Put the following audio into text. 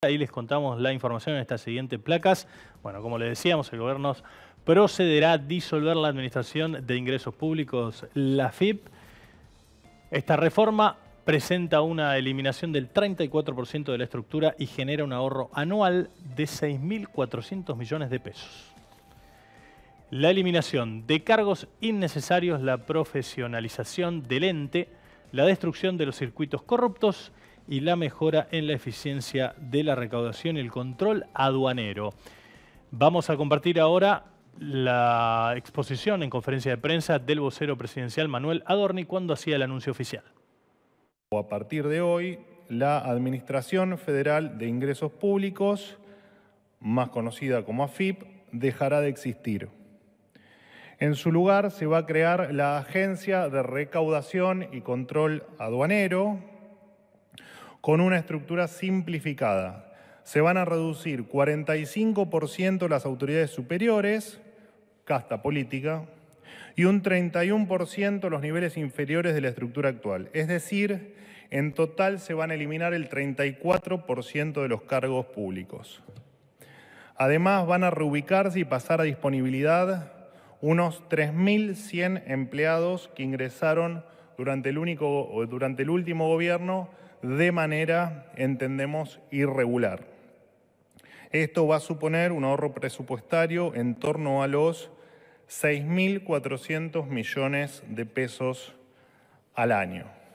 Ahí les contamos la información en estas siguientes placas. Bueno, como les decíamos, el gobierno procederá a disolver la Administración de Ingresos Públicos, la FIP. Esta reforma presenta una eliminación del 34% de la estructura y genera un ahorro anual de 6.400 millones de pesos. La eliminación de cargos innecesarios, la profesionalización del ente, la destrucción de los circuitos corruptos y la mejora en la eficiencia de la recaudación y el control aduanero. Vamos a compartir ahora la exposición en conferencia de prensa del vocero presidencial Manuel Adorni cuando hacía el anuncio oficial. A partir de hoy, la Administración Federal de Ingresos Públicos, más conocida como AFIP, dejará de existir. En su lugar se va a crear la Agencia de Recaudación y Control Aduanero, con una estructura simplificada. Se van a reducir 45% las autoridades superiores, casta política, y un 31% los niveles inferiores de la estructura actual. Es decir, en total se van a eliminar el 34% de los cargos públicos. Además, van a reubicarse y pasar a disponibilidad unos 3.100 empleados que ingresaron durante el, único, durante el último gobierno de manera, entendemos, irregular. Esto va a suponer un ahorro presupuestario en torno a los 6.400 millones de pesos al año.